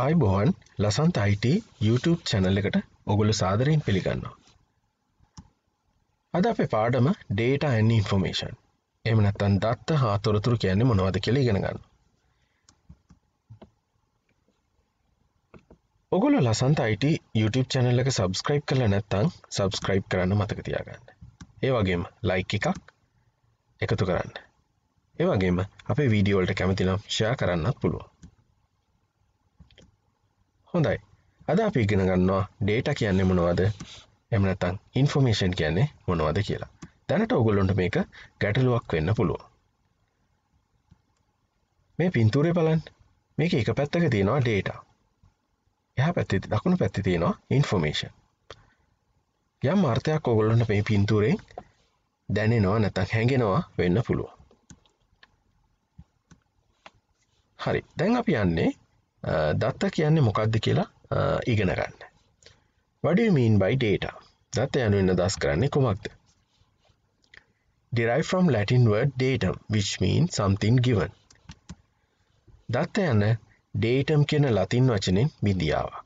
ආයිබෝන් ලසන්ත අයිට YouTube channel එකට ඔගොලු සාදරයෙන් පිළිගන්නවා. අද අපේ පාඩම ඩේට ඇන්න ඉන්ෆෝමේෂන් එමනත්තන් දත්ත හා තොරතුරු කියන්නේ මොනවද කෙළ ගෙනගන්න. ඔගොලු ලසන්ත අයිට YouTube චැනල් එක සබස්ක්‍රයිබ් කරල නැත්තං සබස්ක්‍රයිබ් කරන්න මතකතියාගන්න. ඒ වගේම ලයික් එකක් එකතු කරන්න. ඒ වගේම අපේ වීඩියෝල්ට කැමතිනම් ෂයා කරන්නත් පුළුවන්. හොඳයි අද අපි ඉගෙන ගන්නවා ඩේට කියන්නේ මොනවද එමනතං ඉන්ෆෝමේෂන් කියන්නේ මොනවද කියලා දැනට ඔගොල්ලොන්ට මේක ගැටලුවක් වෙන්න පුළුව මේ පින්තුරේ බලන් මේක එක පැත්තක තියෙනවා ඩේට එහ පැත්ති දකුණු පැත්ති තියෙනවා ඉන්ෆෝමේෂන් යම් අර්ථයක් ඔගොල්ලොන්ට මේ පින්තුරෙන් දැනෙනවා නැතක් හැඟෙනවා වෙන්න පුළුව හරි දැන් අපි යන්නේ දත්ත කියන්නේ මොකක්ද කියලා ඉගෙන ගන්න. වඩමීන් බයි ඩේට දත්ත යනුවෙන්න දස් කරන්නේ කොමක්ද. derived from Latin word datum which means something given. දත්ත යන datum කියන ලතින් වචනෙන් විදියාවක්.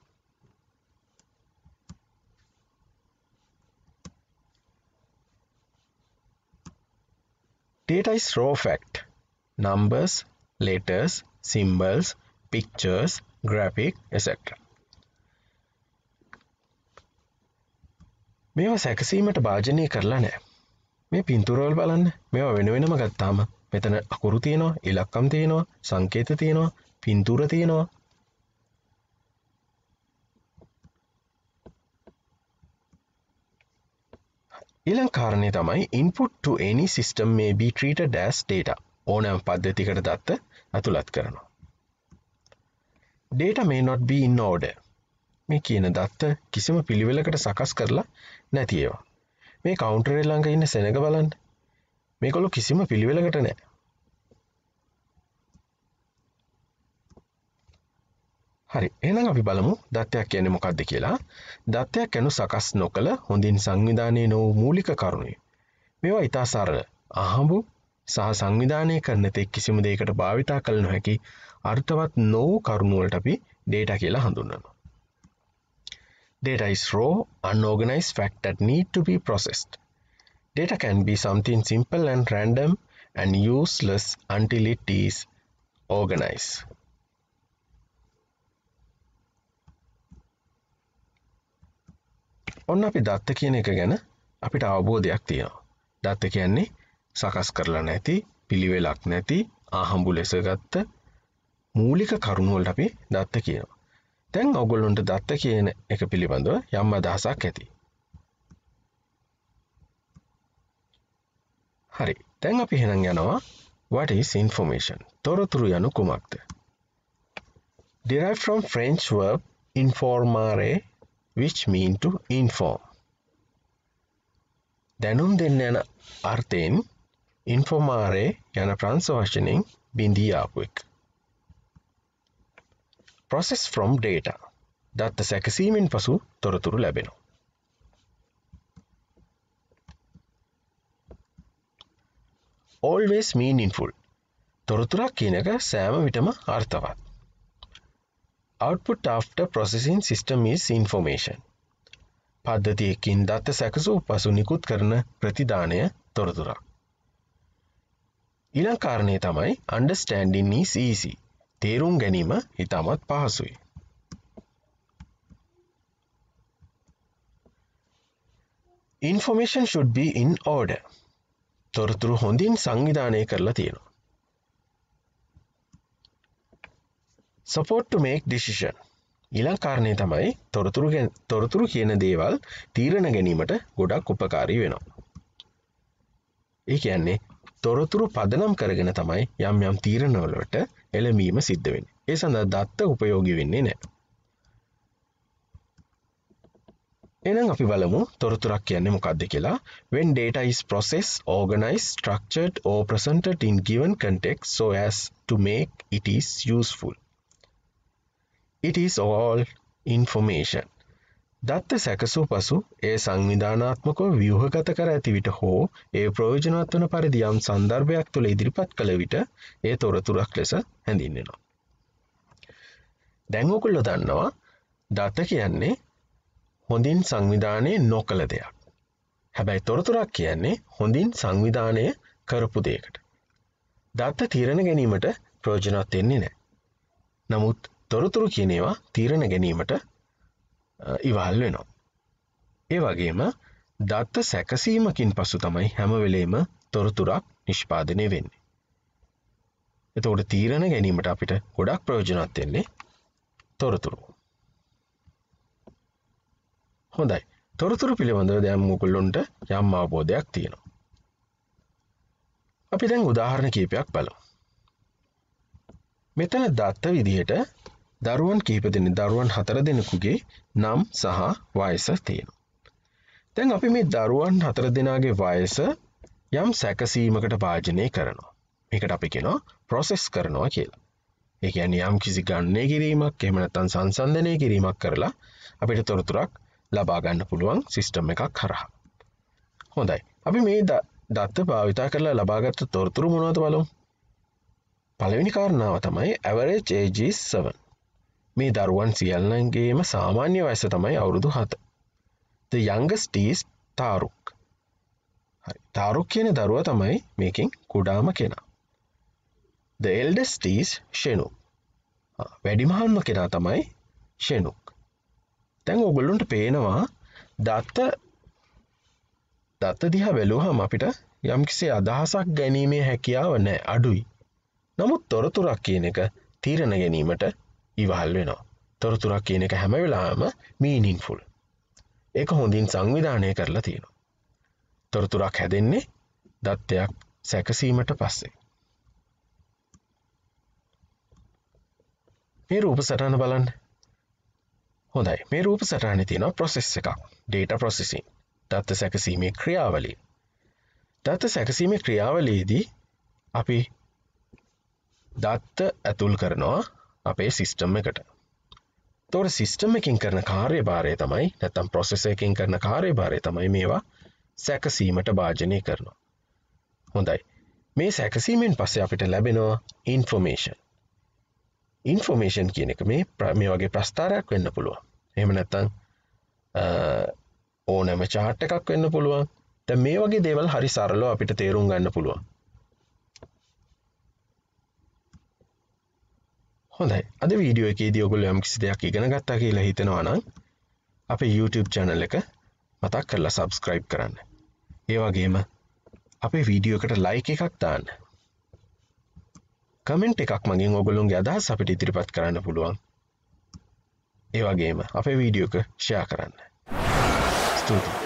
Data is raw fact. Numbers, letters, symbols, pictures, graphic, etc. මේවා සැකසීමට භාජනය කරලා නෑ මේ පින්තුරවල් බලන්න මේවා වෙනුවෙනම ගත්තාම මෙතන අකුරු තියෙනවා ඉලක්කම් තියෙනවා සංකේත තියෙනවා පින්තුර තියෙනවා ඉලංකාරණය තමයි input to any system may be treated as data ඕනෑම් පද්ධතිකට දත්ත ඇතුළත් කරනවා data may not be in order. මේ කියන දත්ත කිසිම පිළිවෙලකට සකස් කරලා නැති ඒවා. මේ කවුන්ටරේ ළඟ ඉන්න සෙනඟ බලන්න. මේකොලු කිසිම පිළිවෙලකට නෑ. හරි එනම් අපි බලමු දත්තයක් කියන්නේ මොකක්ද කියලා. දත්තයක් ඇනු සකස් නොකළ හොඳින් සංවිධානය නොව මූලික කරුණේ. මේවා ඉතා සරල අහඹු සහ සංවිධානය කරන තෙක් කිසිම දෙයකට භාවිතා කළ නොහැකි අර්ථවත් නෝ කරුණුවලට අපි ඩේට කියලා හඳුන්නවා. Data is raw, unorganized fact that need to be processed. Data can be something simple and random and useless until it is organized. ඔන්න අපි දත්ත කියන එක ගැන අපිට අවබෝධයක් තියෙනවා. දත්ත කියන්නේ සකස් කරලා නැති පිළිවෙලක් නැති ආහම්බු ලෙසගත්ත මූලික කරුණුවලට අපි දත්ත කියනවා. තැන් ඔගොල්ලොන්ට දත්ත කියන එක පිළිබඳව යම් අදහසක් ඇති. හරි තැන් අපි හෙනම් යනවා වටස් ඉන්ෆෝමේෂන් තොරතුරු යනු කුමක්ද. Derived French verb informare which mean to inform. දැනුම් දෙන්න යන අර්ථයෙන් ඉන්ෆෝමාරේ යන ප්‍රංස වශනෙන් බිඳී ආපු එක. ප්‍රොසෙස් ෆ්‍රොම් ඩේට දත්ත සැකසීමෙන් පසු තොරතුරු ලැබෙනවා. ඔල්වේස් මීනින්ෆුල් තොරතුරක් කියනක සෑම විටම අර්ථවත්. Output after processing system is information. පද්ධතියකින් දත්ත සැකසූ පසු නිකුත් කරන ප්‍රතිධානය තොරතුරක්. ඉලංකාරණය තමයි understanding is easy. තේරුම් ගැනීම ඉතාමත් පහසුයි. Information should be in order. තොරතුරු හොඳින් සංවිධානය කරලා තියෙනවා. Support to make decision. ඉලං කාරණය තමයි තොරතුරු කියන දේවල් තීරණ ගැනීමට ගොඩක් උපකාරී වෙනවා. ඒ කියන්නේ තොරතුරු පදනම් කරගෙන තමයි යම් යම් තීරණවලට එළඹීම සිද්ධ වෙන ඒ සඳහා දත්ත උපයෝගි වෙන්නේ නෑ එනම් අපි බලමු තොරතුරක් කියන්නේ මොකක්ද කියලා when data is processed organized structured or presented in given context so as to make it is useful it is all information දත්ත සැකසූ පසු ඒ සංවිධානාත්මකව ව්‍යහගත කර ඇතිවිට හෝ ඒ ප්‍රෝජනවත් වන පරිදියම් සන්දර්භයක් තුළ ඉදිරිපත් කළ විට ඒ තොරතුරක් ලෙස හැඳින්නෙනවා. දැංගෝකුල්ල දන්නවා දත්ත කියන්නේ හොඳින් සංවිධානය නොකළ දෙයක්. හැබැයි තොරතුරක් කියන්නේ හොඳින් සංවිධානය කරපු දේකට. දත්ත තීරණ ගැනීමට ප්‍රෝජනත් එන්නේ නෑ. නමුත් තොරතුරු කියනේවා තීරණ ගැනීමට ඉවහල් වෙනවා. ඒ වගේම දත්ත සැකසීමකින් පසු තමයි හැමවෙලේම තොරතුරක් නිෂ්පාදනය වෙන්නේ. එතවට තීරණ ගැනීමට අපිට ගොඩක් ප්‍රයෝජනත්වෙන්නේ තොරතුරු. හොඳයි තොරතුරු පිළිබඳව දැම් මුකුල්ලොන්ට යම් අවබෝධයක් තියෙනවා. අපි දැන් උදාහරණ කීපයක් බලමු. මෙතන දත්ත විදිහට දරුවන් කිහිපදෙන දරුවන් හතර දෙනෙකුගේ නම් සහ වයස තියෙන. තැන් අපි මේ දරුවන් හතර දෙනාගේ වයස යම් සැකසීමකට භාජනය කරනවා. මේකට අපි කෙනවා ප්‍රොසෙස් කරනවා කියලා. ඒකැන යම් කිසි ගන්නේ කිරීමක් එමනත්තන් සංසන්ධනය කිරීමක් කරලා අපිට තොරතුරක් ලබාගන්න පුළුවන් සිිස්ටම් එකක් හරහා. හොඳයි. අපි මේ දත්ත භාවිතා කරලා ලබාගත්ත තොරතුරු මොනවද බලු. පළවෙනි කාරණාව තමයි ඇවරේ ජජ7 මේ දරුවන් සියල්ලන්ගේම සාමාන්‍ය වැස තමයි අවුරුදු හත. ද යංගස්ටීස් තාරුක්. තාරුක් කියන දරුව තමයි මේකින් කුඩාම කෙනා. ද එල්ඩස්ටීස් ෂෙනු වැඩිමහන්ම කෙනා තමයි ෂෙනුක්. තැන් ඔගොල්ලුන්ට පේනවා දත්ත දත්ත දිහා බැලූහම අපිට යම්කිසේ අදහසක් ගැනීමේ හැකියාව නෑ අඩුයි. නමුත් තොරතුරක් කියන එක තීරණ ගැනීමට ඉවහල් වෙනවා. තොරතුරක් කියන එක හැම වෙලාම මීනින්ෆුල්. ඒක හොඳින් සංවිධානය කරලා තියෙනවා. තොරතුරක් හැදෙන්නේ දත්තයක් සැකසීමට පස්සේ. මේ රූප සටන බලන්න හොඳයි මේ රූප සටහන තියෙන ප්‍රොසෙස් එකක් ඩේට ප්‍රොසෙසින් දත්ත සැකසීමේ ක්‍රියාවලිය දත්ත සැකසීමේ ක්‍රියාවලයේදී අපි දත්ත ඇතුල් කරනවා අපේ සිිස්ටම් එකට තොර සිිස්ටම් එකින් කරන කාර්ය භාරය තමයි නැතම් ප්‍රොසෙස එකින් කරන කාර්ය භාරය තමයි මේවා සැකසීමට භාජනය කරනවා හොඳයි මේ සැකසීමෙන් පස්සේ අපිට ලැබෙනවා ඉන්ෆෝමේෂන් ඉන්ෆෝමේෂන් කියන එක මේ ප්‍රමේ වගේ ප්‍රස්ථාරයක් වෙන්න පුළුව එම නැත්තං ඕනෑම චාට්ට එකක් වෙන්න පුළුවන් තැ මේ වගේ දේවල් හරි සරලෝ අපිට තේරුම් ගන්න පුළුවන් හොඳයි අද වීඩියෝ එකේදී ඔගොල්ලෝ යම්කිසි දෙයක් ඉගෙන ගත්තා කියලා හිතෙනවා නම් අපේ YouTube channel එක මතක් කරලා subscribe කරන්න. ඒ වගේම අපේ වීඩියෝ එකට like එකක් දාන්න. කමෙන්ට් එකක් මගින් ඔගොල්ලොන්ගේ අදහස් අපිට ඉදිරිපත් කරන්න පුළුවන්. ඒ වගේම අපේ වීඩියෝ එක share කරන්න. ස්තුතියි.